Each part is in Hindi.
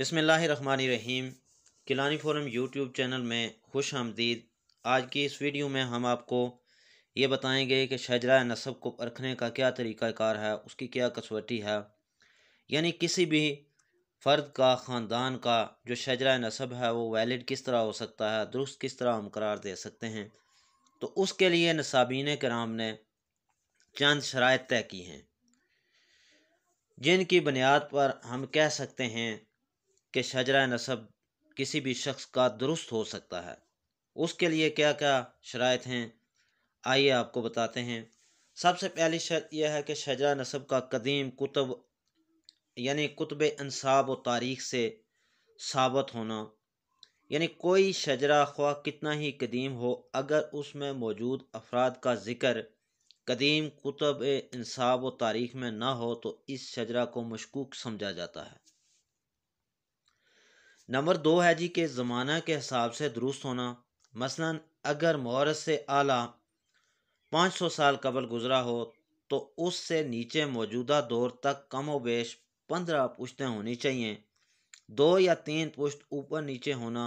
बसमीम किलानी फोरम यूट्यूब चैनल में खुश आमदीद आज की इस वीडियो में हम आपको ये बताएंगे कि शजरा नस्ब को परखने का क्या तरीक़ाकार है उसकी क्या कसवटी है यानी किसी भी फ़र्द का ख़ानदान का जो शजरा नस्ब है वो वैलिड किस तरह हो सकता है दुरुस्त किस तरह हम करार दे सकते हैं तो उसके लिए नसाबीन कराम ने चंद शराय तय की हैं जिनकी बुनियाद पर हम कह सकते हैं कि शजरा नसब किसी भी शख्स का दुरुस्त हो सकता है उसके लिए क्या क्या शरात हैं आइए आपको बताते हैं सबसे पहली शर्त यह है कि शजरा नसब का कदीम कुतब यानी कुतब इंसाब व तारीख से साबित होना यानी कोई शजरा ख्वा कितना ही कदीम हो अगर उसमें मौजूद अफराद का ज़िक्र कदीम कुतब इंसाब व तारीख में ना हो तो इस शजरा को मशकूक समझा जाता है नंबर दो है जी कि ज़माना के हिसाब से दुरुस्त होना मसलन अगर मौरस से आला 500 साल कबल गुजरा हो तो उससे नीचे मौजूदा दौर तक कम व बेश पंद्रह पुश्तें होनी चाहिए दो या तीन पुश्त ऊपर नीचे होना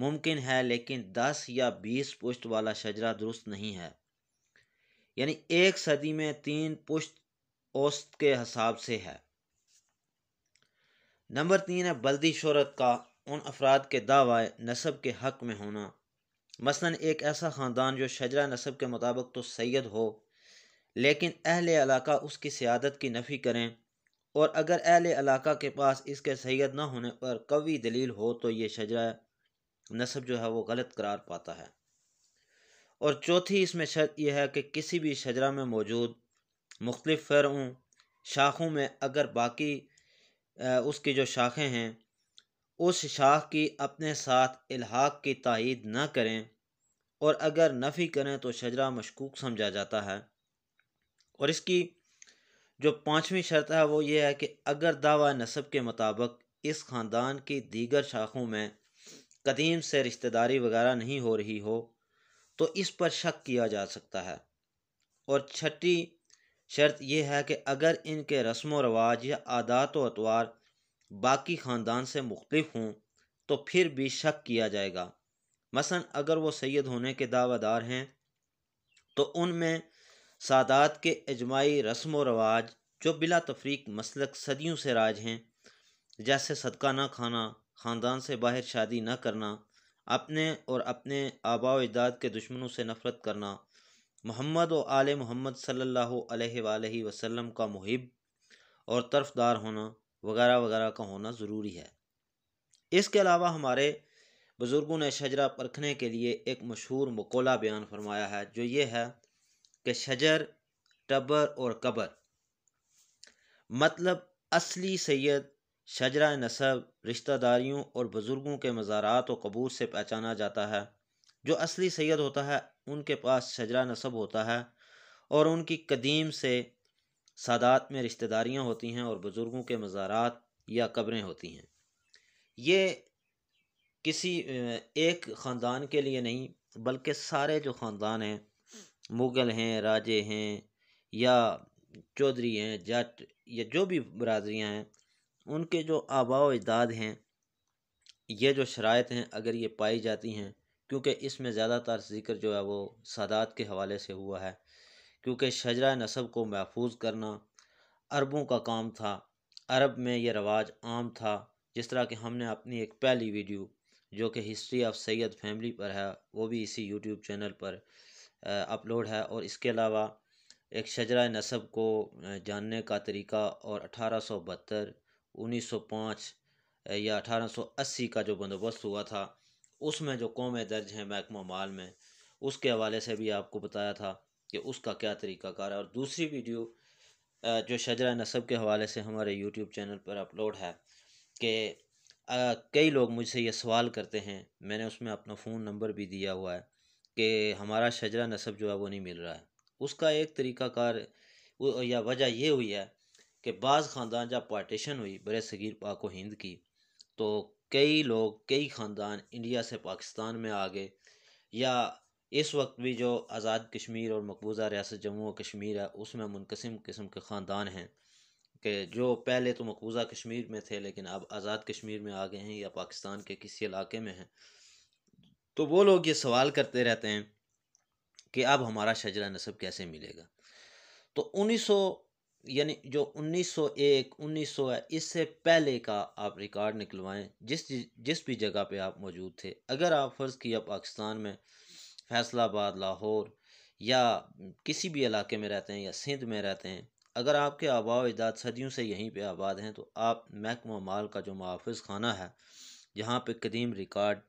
मुमकिन है लेकिन दस या बीस पुश्त वाला शजरा दुरुस्त नहीं है यानी एक सदी में तीन पुश्त औसत के हिसाब से है नंबर तीन है बल्दी शहरत का उन अफराद के दावा नसब के हक़ में होना मसलन एक ऐसा ख़ानदान जो शजरा नसब के मुताबिक तो सैद हो लेकिन अहल इलाका उसकी सियादत की नफ़ी करें और अगर अहल इलाका के पास इसके सैद ना होने पर कवी दलील हो तो ये शजरा नसब जो है वो गलत करार पाता है और चौथी इसमें शर्त यह है कि किसी भी शजरा में मौजूद मुख्तफ फ़रों शाखों में अगर बाकी उसकी जो शाखें हैं उस शाख की अपने साथ इलाहाक की तइद न करें और अगर नफ़ी करें तो शजरा मशकूक समझा जाता है और इसकी जो पाँचवीं शर्त है वो ये है कि अगर दावा नसब के मुताबिक इस ख़ानदान की दीगर शाखों में कदीम से रिश्तेदारी वगैरह नहीं हो रही हो तो इस पर शक किया जा सकता है और छठी शर्त यह है कि अगर इनके रस्म व रवाज या आदात व अतवार बाकी ख़ानदान से मुख्तफ हों तो फिर भी शक किया जाएगा मसन अगर वो सैद होने के दावादार हैं तो उनमें सादात के अजमाई रस्म व रवाज जो बिला तफरीक मसलक सदियों से राज हैं जैसे सदका ना खाना ख़ानदान से बाहर शादी ना करना अपने और अपने आबा अजदाद के दुश्मनों से नफ़रत करना मोहम्मद व आल मोहम्मद सल्ला वसम का मुहिब और तरफदार होना वगैरह वगैरह का होना ज़रूरी है इसके अलावा हमारे बुज़ुर्गों ने शजरा परखने के लिए एक मशहूर मकोला बयान फरमाया है जो ये है कि शजर टबर और कबर मतलब असली सैद शजरा नसब रिश्तेदारियों और बुज़ुर्गों के मज़ारात और कबूर से पहचाना जाता है जो असली सैद होता है उनके पास शजरा नसब होता है और उनकी कदीम से सादात में रिश्तेदारियाँ होती हैं और बुज़ुर्गों के मज़ारात या कब्रें होती हैं ये किसी एक ख़ानदान के लिए नहीं बल्कि सारे जो ख़ानदान हैं मुग़ल हैं राजे हैं या चौधरी हैं जट या जो भी बरदरियाँ हैं उनके जो आबा अजदाद हैं ये जो शरात हैं अगर ये पाई जाती हैं क्योंकि इसमें ज़्यादातर जिक्र जो है वो सादात के हवाले से हुआ है क्योंकि शजरा नसब को महफूज करना अरबों का काम था अरब में यह रवाज आम था जिस तरह कि हमने अपनी एक पहली वीडियो जो कि हिस्ट्री ऑफ सैयद फैमिली पर है वो भी इसी यूट्यूब चैनल पर अपलोड है और इसके अलावा एक शजरा नस्ब को जानने का तरीका और अठारह सौ बहत्तर उन्नीस सौ पाँच या अठारह सौ अस्सी का जो बंदोबस्त हुआ था उसमें जो कौमें दर्ज हैं महकमा माल में उसके हवाले से भी आपको बताया था कि उसका क्या तरीकाकार है और दूसरी वीडियो जो शजरा नसब के हवाले से हमारे यूट्यूब चैनल पर अपलोड है कि कई लोग मुझसे ये सवाल करते हैं मैंने उसमें अपना फ़ोन नंबर भी दिया हुआ है कि हमारा शजरा नसब जो है वो नहीं मिल रहा है उसका एक तरीकाकार या वजह यह हुई है कि बाज़ ख़ानदान जब पार्टीशन हुई बर सगीर पाको हिंद की तो कई लोग कई ख़ानदान इंडिया से पाकिस्तान में आ गए या इस वक्त भी जो आज़ाद कश्मीर और मकबूजा रियासत जम्मू और कश्मीर है उसमें मुनकसम किस्म के ख़ानदान हैं कि जो पहले तो मकबूजा कश्मीर में थे लेकिन अब आज़ाद कश्मीर में आ गए हैं या पाकिस्तान के किसी इलाके में हैं तो वो लोग ये सवाल करते रहते हैं कि अब हमारा शजरा नसब कैसे मिलेगा तो उन्नीस सौ यानी जो 1901 1900 इससे पहले का आप रिकॉर्ड निकलवाएं जिस जिस भी जगह पे आप मौजूद थे अगर आप फ़र्ज़ किया पाकिस्तान में फैसलाबाद लाहौर या किसी भी इलाके में रहते हैं या सिंध में रहते हैं अगर आपके आबा अजदाद सदियों से यहीं पर आबाद हैं तो आप महकमा माल का जो महाफ़ खाना है जहाँ पर कदीम रिकॉर्ड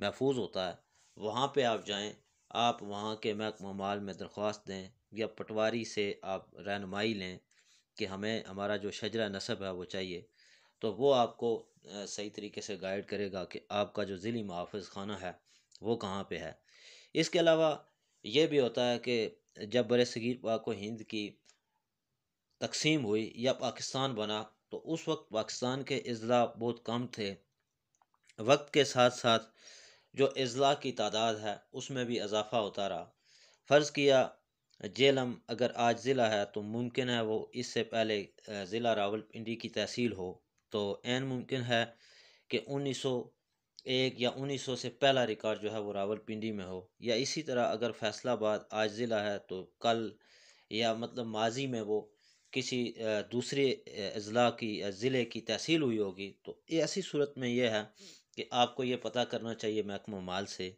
महफूज होता है वहाँ पर आप जाएँ आप वहाँ के महकमा माल में दरख्वास्त दें या पटवारी से आप रहनुमाई लें कि हमें हमारा जो शजरा नसब है वो चाहिए तो वो आपको सही तरीके से गाइड करेगा कि आपका जो ज़िली महाफ़ खाना है वो कहाँ पर है इसके अलावा ये भी होता है कि जब बर सगीर पाक हिंद की तकसीम हुई या पाकिस्तान बना तो उस वक्त पाकिस्तान के अजला बहुत कम थे वक्त के साथ साथ जो अजला की तादाद है उसमें भी इजाफा होता रहा फ़र्ज़ किया जेलम अगर आज ज़िला है तो मुमकिन है वो इससे पहले ज़िला रावलपिंडी की तहसील हो तो एन मुमकिन है कि उन्नीस सौ एक या उन्नीस सौ से पहला रिकॉर्ड जो है वो रावलपिंडी में हो या इसी तरह अगर फैसलाबाद आज ज़िला है तो कल या मतलब माजी में वो किसी दूसरे अजला की ज़िले की तहसील हुई होगी तो ऐसी सूरत में यह है कि आपको ये पता करना चाहिए महकमा माल से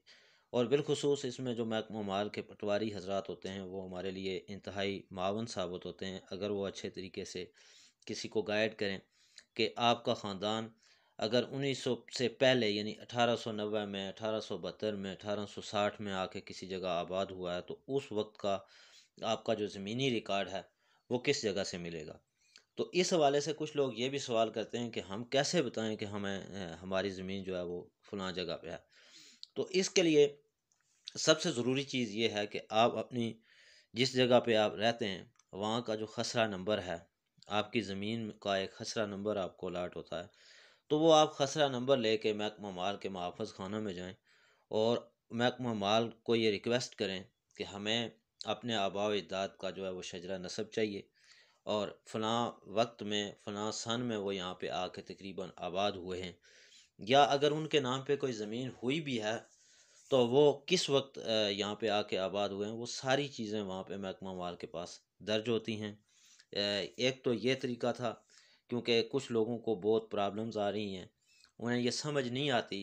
और बिलखसूस इसमें जो महकमा माल के पटवारी हजरात होते हैं वो हमारे लिए इंतहाई मावन साबित होते हैं अगर वो अच्छे तरीके से किसी को गाइड करें कि आपका ख़ानदान अगर 1900 से पहले यानी 1890 में अठारह में 1860 में आके किसी जगह आबाद हुआ है तो उस वक्त का आपका जो ज़मीनी रिकॉर्ड है वो किस जगह से मिलेगा तो इस हवाले से कुछ लोग ये भी सवाल करते हैं कि हम कैसे बताएं कि हमें हमारी ज़मीन जो है वो फलां जगह पे है तो इसके लिए सबसे ज़रूरी चीज़ ये है कि आप अपनी जिस जगह पे आप रहते हैं वहाँ का जो खसरा नंबर है आपकी ज़मीन का एक खसरा नंबर आपको अलाट होता है तो वो आप खसरा नंबर ले कर महकमा माल के मुहाफ़ खाना में जाएँ और महकमा माल को ये रिक्वेस्ट करें कि हमें अपने आबा अजदाद का जो है वो शजरा नसब चाहिए और फलां वक्त में फलां सन में वो यहाँ पे आके तकरीबन आबाद हुए हैं या अगर उनके नाम पे कोई ज़मीन हुई भी है तो वो किस वक्त यहाँ पे आके आबाद हुए हैं वो सारी चीज़ें वहाँ पे महकमा माल के पास दर्ज होती हैं एक तो ये तरीका था क्योंकि कुछ लोगों को बहुत प्रॉब्लम्स आ रही हैं उन्हें यह समझ नहीं आती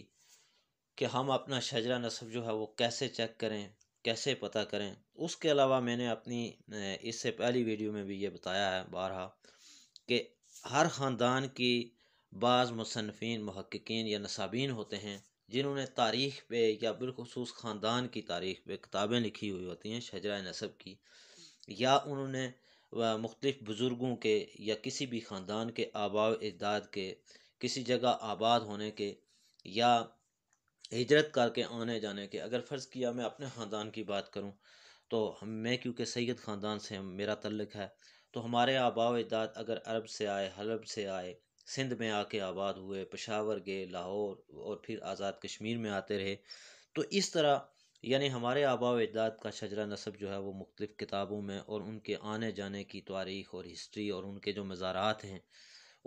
कि हम अपना शजरा नसब जो है वो कैसे चेक करें कैसे पता करें उसके अलावा मैंने अपनी इससे पहली वीडियो में भी ये बताया है बारहा कि हर ख़ानदान की बाज़ मुसनफिन महक्कीन या नसाबीन होते हैं जिन्होंने तारीख़ पे या बिलखसूस ख़ानदान की तारीख़ पे किताबें लिखी हुई होती हैं शजरा नसब की या उन्होंने व मुख्तफ बुज़ुर्गों के या किसी भी ख़ानदान के आबाव अजदाद के किसी जगह आबाद होने के या हिजरत करके आने जाने के अगर फ़र्ज़ किया मैं अपने ख़ानदान की बात करूँ तो हम मैं क्योंकि सैयद ख़ानदान से मेरा तल्लक है तो हमारे आबाव अजदाद अगर अरब से आए हलब से आए सिंध में आके आबाद हुए पेशावर गए लाहौर और फिर आज़ाद कश्मीर में आते रहे तो इस तरह यानी हमारे आबा व अजदाद का शजरा नसब जो है वो मुख्तलिफ़ किताबों में और उनके आने जाने की तारीख़ और हिस्ट्री और उनके जो मज़ारात हैं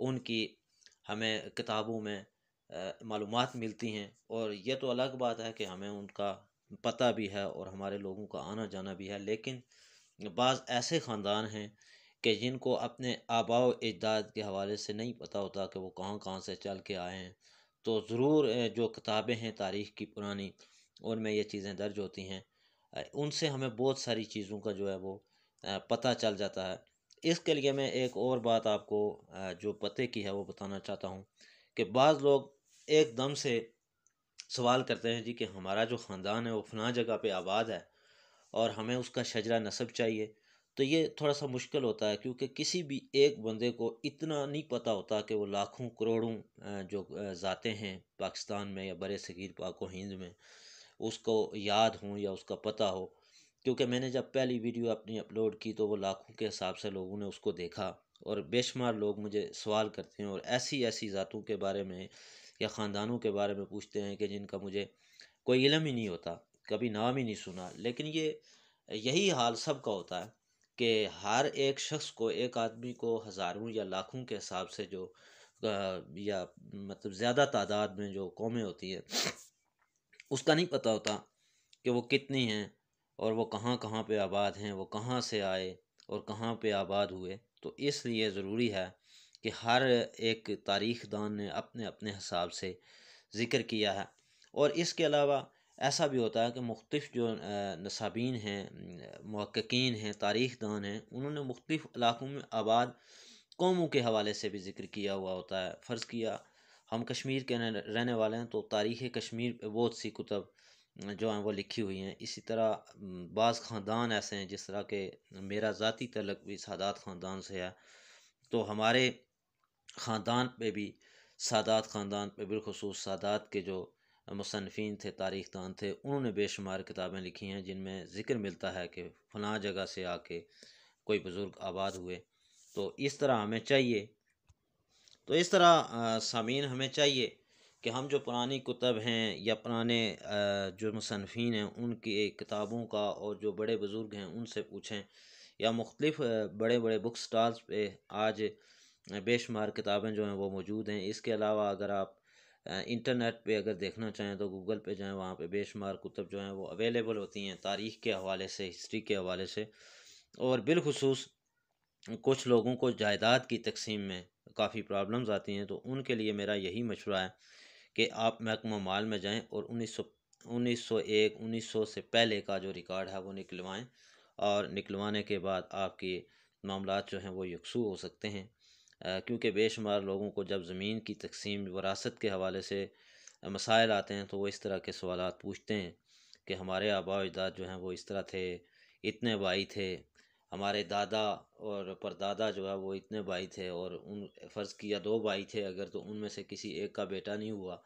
उनकी हमें किताबों में मालूम मिलती हैं और यह तो अलग बात है कि हमें उनका पता भी है और हमारे लोगों का आना जाना भी है लेकिन बाज़ ऐसे ख़ानदान हैं कि जिनको अपने आबा अजदाद के हवाले से नहीं पता होता कि वो कहाँ कहाँ से चल के आए हैं तो ज़रूर जो किताबें हैं तारीख़ की पुरानी उनमें ये चीज़ें दर्ज होती हैं उनसे हमें बहुत सारी चीज़ों का जो है वो पता चल जाता है इसके लिए मैं एक और बात आपको जो पते की है वो बताना चाहता हूँ कि बाज़ लोग एकदम से सवाल करते हैं जी कि हमारा जो ख़ानदान है वो फना जगह पे आबाद है और हमें उसका शजरा नसब चाहिए तो ये थोड़ा सा मुश्किल होता है क्योंकि किसी भी एक बंदे को इतना नहीं पता होता कि वो लाखों करोड़ों जो जाते हैं पाकिस्तान में या बरे सग़ीर पाको हिंद में उसको याद हो या उसका पता हो क्योंकि मैंने जब पहली वीडियो अपनी अपलोड की तो वो लाखों के हिसाब से लोगों ने उसको देखा और बेशुमार लोग मुझे सवाल करते हैं और ऐसी ऐसी ज़ातों के बारे में या ख़ानदानों के बारे में पूछते हैं कि जिनका मुझे कोई इलम ही नहीं होता कभी नाम ही नहीं सुना लेकिन ये यही हाल सब का होता है कि हर एक शख्स को एक आदमी को हज़ारों या लाखों के हिसाब से जो या मतलब ज़्यादा तादाद में जो कौमें होती हैं उसका नहीं पता होता कि वो कितनी हैं और वो कहाँ कहाँ पे आबाद हैं वो कहाँ से आए और कहाँ पे आबाद हुए तो इसलिए ज़रूरी है कि हर एक तारीख दान ने अपने अपने हिसाब से ज़िक्र किया है और इसके अलावा ऐसा भी होता है कि मुख्तफ जो नसाबीन हैं महक्कीन हैं तारीख दान हैं उन्होंने मुख्तफ इलाक़ों में आबाद कौमों के हवाले से भी ज़िक्र किया हुआ होता है फ़र्ज़ किया हम कश्मीर के रहने वाले हैं तो तारीख़ कश्मीर पर बहुत सी कुतब जो हैं वो लिखी हुई हैं इसी तरह बाज़ ख़ानदान ऐसे हैं जिस तरह के मेरा ज़ाती तलक भी सादात ख़ानदान से है तो हमारे ख़ानदान पे भी सादात ख़ानदान पे बिलखसूस सादात के जो मुसनफिन थे तारीख दान थे उन्होंने बेशुमार किताबें लिखी हैं जिनमें ज़िक्र मिलता है कि फ़लाँ जगह से आके कोई बुज़ुर्ग आबाद हुए तो इस तरह हमें चाहिए तो इस तरह सामीन हमें चाहिए कि हम जो पुरानी कुतब हैं या पुराने जो मुसनफिन हैं उनकी किताबों का और जो बड़े बुज़ुर्ग हैं उनसे पूछें या मुख्तलिफ़ बड़े बड़े बुक स्टॉल्स पे आज बेशुमार किताबें जो हैं वो मौजूद हैं इसके अलावा अगर आप इंटरनेट पे अगर देखना चाहें तो गूगल पे जाएं वहाँ पे बेशुमार कुतब जो हैं वो अवेलेबल होती हैं तारीख़ के हवाले से हिस्ट्री के हवाले से और बिलखसूस कुछ लोगों को जायदाद की तकसीम में काफ़ी प्रॉब्लम्स आती हैं तो उनके लिए मेरा यही मशवरा है कि आप महकमा माल में जाएं और उन्नीस सौ उन्नीस सौ एक उन्नीस सौ से पहले का जो रिकॉर्ड है वो निकलवाएं और निकलवाने के बाद आपके मामला जो हैं वो यकसू हो सकते हैं क्योंकि बेशुमार लोगों को जब ज़मीन की तकसीम वरासत के हवाले से मसाइल आते हैं तो वो इस तरह के सवाल पूछते हैं कि हमारे आबाजाद जो हैं वो इस तरह थे इतने भाई थे हमारे दादा और परदादा जो है वो इतने भाई थे और उन फ़र्ज़ किया दो भाई थे अगर तो उनमें से किसी एक का बेटा नहीं हुआ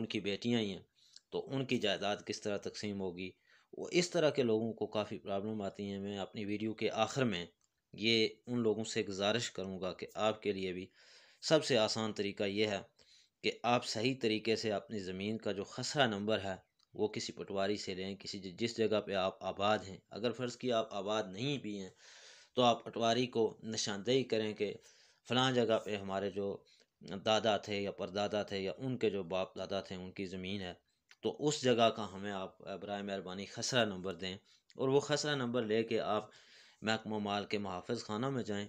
उनकी बेटियां ही हैं तो उनकी जायदाद किस तरह तकसीम होगी वो इस तरह के लोगों को काफ़ी प्रॉब्लम आती हैं मैं अपनी वीडियो के आखिर में ये उन लोगों से गुजारिश करूँगा कि आपके लिए भी सबसे आसान तरीका ये है कि आप सही तरीके से अपनी ज़मीन का जो खसरा नंबर है वो किसी पटवारी से लें किसी जिस जगह पे आप आबाद हैं अगर फ़र्ज़ की आप आबाद नहीं भी हैं तो आप पटवारी को निशानदेही करें कि फ़लाँ जगह पे हमारे जो दादा थे या परदादा थे या उनके जो बाप दादा थे उनकी ज़मीन है तो उस जगह का हमें आप बर मेहरबानी खसरा नंबर दें और वह खसरा नंबर ले कर आप महकमा माल के महाफ़ खाना में जाएँ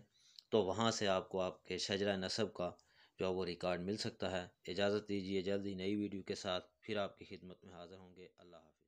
तो वहाँ से आपको आपके शजरा नसब का जो वो रिकॉर्ड मिल सकता है इजाज़त दीजिए जल्दी नई वीडियो के साथ फिर आपकी खिदमत में हाज़िर होंगे अल्लाह हाफिज़